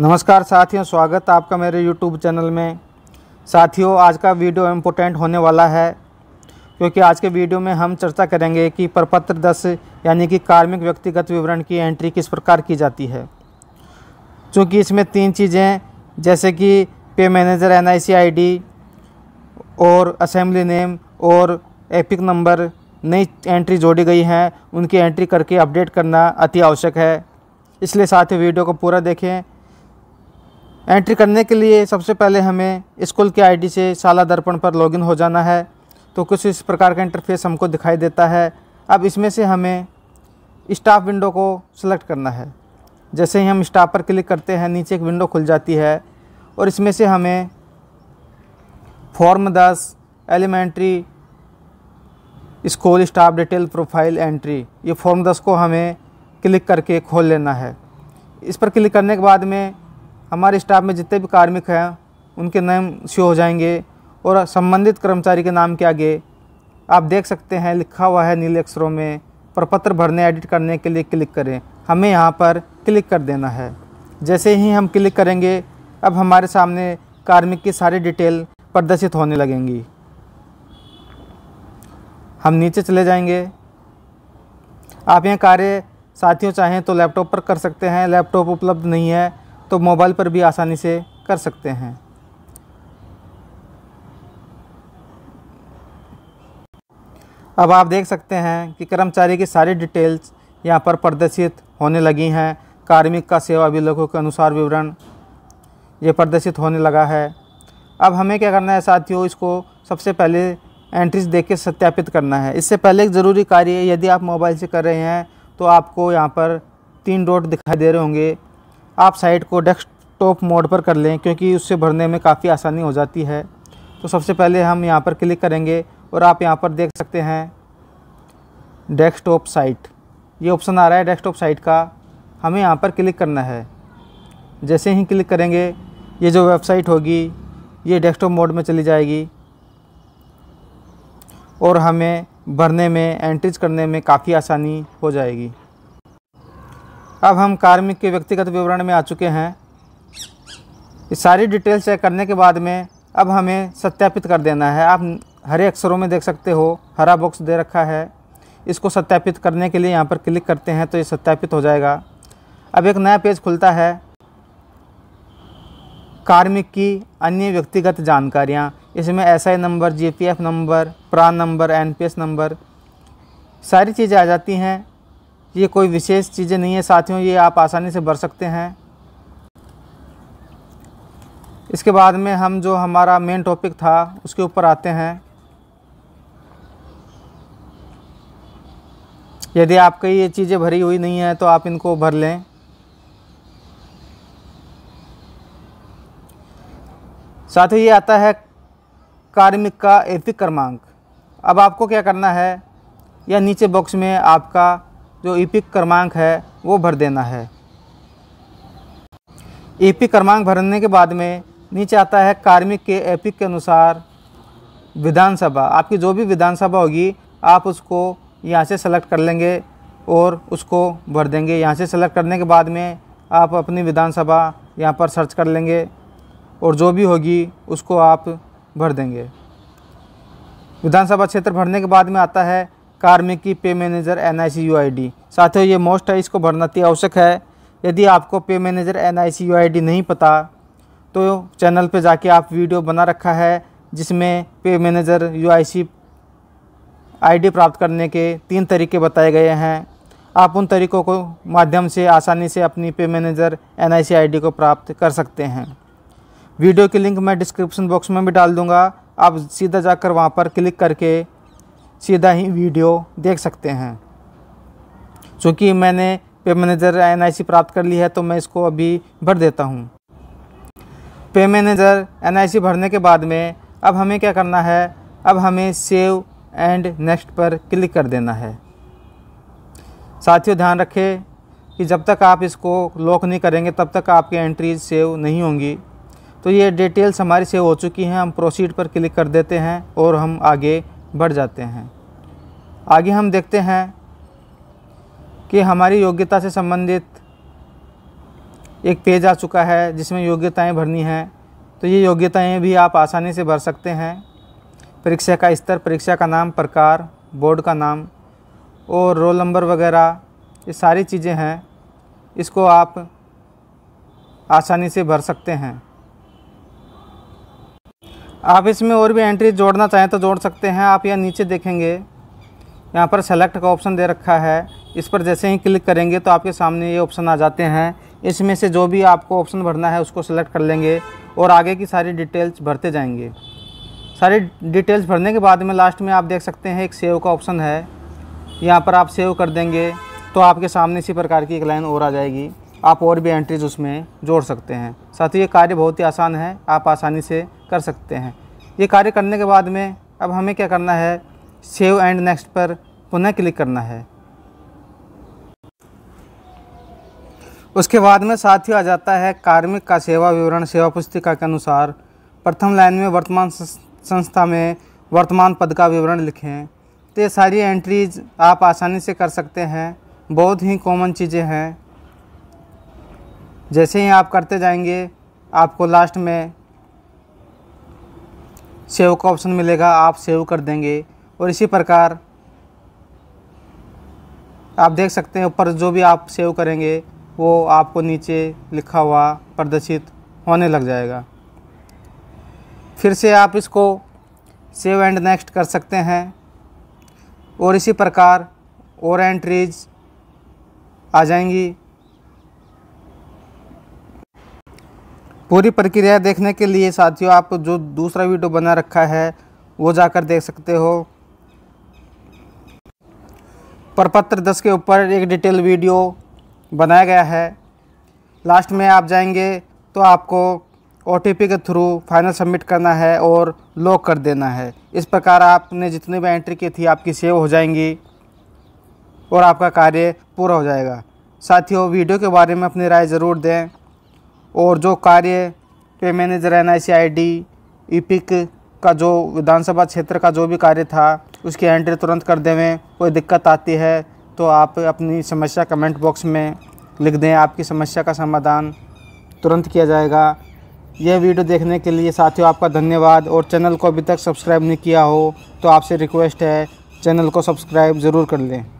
नमस्कार साथियों स्वागत आपका मेरे यूट्यूब चैनल में साथियों आज का वीडियो इम्पोर्टेंट होने वाला है क्योंकि आज के वीडियो में हम चर्चा करेंगे कि प्रपत्र दस यानी कि कार्मिक व्यक्तिगत विवरण की एंट्री किस प्रकार की जाती है चूँकि इसमें तीन चीज़ें जैसे कि पे मैनेजर एन आई और असेंबली नेम और एपिक नंबर नई एंट्री जोड़ी गई हैं उनकी एंट्री करके अपडेट करना अति आवश्यक है इसलिए साथ ही वीडियो को पूरा देखें एंट्री करने के लिए सबसे पहले हमें स्कूल के आईडी से शाला दर्पण पर लॉगिन हो जाना है तो कुछ इस प्रकार का इंटरफेस हमको दिखाई देता है अब इसमें से हमें स्टाफ विंडो को सिलेक्ट करना है जैसे ही हम स्टाफ पर क्लिक करते हैं नीचे एक विंडो खुल जाती है और इसमें से हमें फॉर्म दस elementary school staff detail profile entry ये फॉर्म दस को हमें क्लिक करके खोल लेना है इस पर क्लिक करने के बाद में हमारे स्टाफ में जितने भी कार्मिक हैं उनके नाम शो हो जाएंगे और संबंधित कर्मचारी के नाम के आगे आप देख सकते हैं लिखा हुआ है नीले अक्षरों में प्रपत्र भरने एडिट करने के लिए क्लिक करें हमें यहाँ पर क्लिक कर देना है जैसे ही हम क्लिक करेंगे अब हमारे सामने कार्मिक की सारी डिटेल प्रदर्शित होने लगेंगी हम नीचे चले जाएंगे आप यह कार्य साथियों चाहें तो लैपटॉप पर कर सकते हैं लैपटॉप उपलब्ध नहीं है तो मोबाइल पर भी आसानी से कर सकते हैं अब आप देख सकते हैं कि कर्मचारी की सारी डिटेल्स यहाँ पर प्रदर्शित होने लगी हैं कार्मिक का सेवा विलोकों के अनुसार विवरण ये प्रदर्शित होने लगा है अब हमें क्या करना है साथियों इसको सबसे पहले एंट्रीज देख के सत्यापित करना है इससे पहले एक ज़रूरी कार्य यदि आप मोबाइल से कर रहे हैं तो आपको यहाँ पर तीन डॉट दिखाई दे रहे होंगे आप साइट को डेस्कटॉप मोड पर कर लें क्योंकि उससे भरने में काफ़ी आसानी हो जाती है तो सबसे पहले हम यहाँ पर क्लिक करेंगे और आप यहाँ पर देख सकते हैं डेस्कटॉप साइट ये ऑप्शन आ रहा है डेस्कटॉप साइट का हमें यहाँ पर क्लिक करना है जैसे ही क्लिक करेंगे ये जो वेबसाइट होगी ये डेस्कटॉप मोड में चली जाएगी और हमें भरने में एंट्रीज करने में काफ़ी आसानी हो जाएगी अब हम कार्मिक के व्यक्तिगत विवरण में आ चुके हैं ये सारी डिटेल्स चेक करने के बाद में अब हमें सत्यापित कर देना है आप हरे अक्षरों में देख सकते हो हरा बॉक्स दे रखा है इसको सत्यापित करने के लिए यहाँ पर क्लिक करते हैं तो ये सत्यापित हो जाएगा अब एक नया पेज खुलता है कार्मिक की अन्य व्यक्तिगत जानकारियाँ इसमें S I number G P F number PRAN number N P S number सारी चीज़ें आ जाती हैं ये कोई विशेष चीज़ें नहीं है साथियों ये आप आसानी से भर सकते हैं इसके बाद में हम जो हमारा मेन टॉपिक था उसके ऊपर आते हैं यदि आपकी ये चीज़ें भरी हुई नहीं है तो आप इनको भर लें साथ ही ये आता है कार्मिक का एपिक क्रमांक अब आपको क्या करना है या नीचे बॉक्स में आपका जो ईपिक e क्रमांक है वो भर देना है ईपिक e क्रमांक भरने के बाद में नीचे आता है कार्मिक के एपिक e के अनुसार विधानसभा आपकी जो भी विधानसभा होगी आप उसको यहाँ से सेलेक्ट कर लेंगे और उसको भर देंगे यहाँ से सेलेक्ट करने के बाद में आप अपनी विधानसभा यहाँ पर सर्च कर लेंगे और जो भी होगी उसको आप भर देंगे विधानसभा क्षेत्र भरने के बाद में आता है कार्मिक की pay manager N I C U I D ही ये मोस्ट है इसको भरना अति आवश्यक है यदि आपको pay manager N I C U I D नहीं पता तो चैनल पे जाके आप वीडियो बना रखा है जिसमें pay manager U I C I D प्राप्त करने के तीन तरीके बताए गए हैं आप उन तरीक़ों को माध्यम से आसानी से अपनी pay manager N I C I D को प्राप्त कर सकते हैं वीडियो की लिंक मैं डिस्क्रिप्शन बॉक्स में भी डाल दूँगा आप सीधा जाकर वहाँ पर क्लिक करके सीधा ही वीडियो देख सकते हैं चूँकि मैंने पे मैनेजर एन प्राप्त कर ली है तो मैं इसको अभी भर देता हूँ पे मैनेजर एन भरने के बाद में अब हमें क्या करना है अब हमें सेव एंड नेक्स्ट पर क्लिक कर देना है साथियों ध्यान रखें कि जब तक आप इसको लॉक नहीं करेंगे तब तक आपकी एंट्रीज सेव नहीं होंगी तो ये डिटेल्स हमारी सेव हो चुकी हैं हम प्रोसीड पर क्लिक कर देते हैं और हम आगे बढ़ जाते हैं आगे हम देखते हैं कि हमारी योग्यता से संबंधित एक पेज आ चुका है जिसमें योग्यताएं भरनी हैं तो ये योग्यताएं भी आप आसानी से भर सकते हैं परीक्षा का स्तर परीक्षा का नाम प्रकार बोर्ड का नाम और रोल नंबर वगैरह ये सारी चीज़ें हैं इसको आप आसानी से भर सकते हैं आप इसमें और भी एंट्री जोड़ना चाहें तो जोड़ सकते हैं आप यहाँ नीचे देखेंगे यहाँ पर सेलेक्ट का ऑप्शन दे रखा है इस पर जैसे ही क्लिक करेंगे तो आपके सामने ये ऑप्शन आ जाते हैं इसमें से जो भी आपको ऑप्शन भरना है उसको सेलेक्ट कर लेंगे और आगे की सारी डिटेल्स भरते जाएंगे सारी डिटेल्स भरने के बाद में लास्ट में आप देख सकते हैं एक सेव का ऑप्शन है यहाँ पर आप सेव कर देंगे तो आपके सामने इसी प्रकार की एक लाइन और आ जाएगी आप और भी एंट्रीज उसमें जोड़ सकते हैं साथ ही ये कार्य बहुत ही आसान है आप आसानी से कर सकते हैं ये कार्य करने के बाद में अब हमें क्या करना है सेव एंड नेक्स्ट पर पुनः क्लिक करना है उसके बाद में साथ ही आ जाता है कार्मिक का सेवा विवरण सेवा पुस्तिका के अनुसार प्रथम लाइन में वर्तमान संस्था में वर्तमान पद का विवरण लिखें तो ये सारी एंट्रीज आप आसानी से कर सकते हैं बहुत ही कॉमन चीज़ें हैं जैसे ही आप करते जाएंगे आपको लास्ट में सेव का ऑप्शन मिलेगा आप सेव कर देंगे और इसी प्रकार आप देख सकते हैं ऊपर जो भी आप सेव करेंगे वो आपको नीचे लिखा हुआ प्रदर्शित होने लग जाएगा फिर से आप इसको सेव एंड नेक्स्ट कर सकते हैं और इसी प्रकार और एंट्रीज आ जाएंगी पूरी प्रक्रिया देखने के लिए साथियों आप जो दूसरा वीडियो बना रखा है वो जाकर देख सकते हो प्रपत्र दस के ऊपर एक डिटेल वीडियो बनाया गया है लास्ट में आप जाएंगे तो आपको ओ के थ्रू फाइनल सबमिट करना है और लॉक कर देना है इस प्रकार आपने जितनी भी एंट्री की थी आपकी सेव हो जाएंगी और आपका कार्य पूरा हो जाएगा साथियों वीडियो के बारे में अपनी राय ज़रूर दें और जो कार्य पे manager N I C I D EPIC का जो विधानसभा क्षेत्र का जो भी कार्य था उसकी एंट्री तुरंत कर देवें कोई दिक्कत आती है तो आप अपनी समस्या कमेंट बॉक्स में लिख दें आपकी समस्या का समाधान तुरंत किया जाएगा यह वीडियो देखने के लिए साथियों आपका धन्यवाद और चैनल को अभी तक सब्सक्राइब नहीं किया हो तो आपसे रिक्वेस्ट है चैनल को सब्सक्राइब ज़रूर कर लें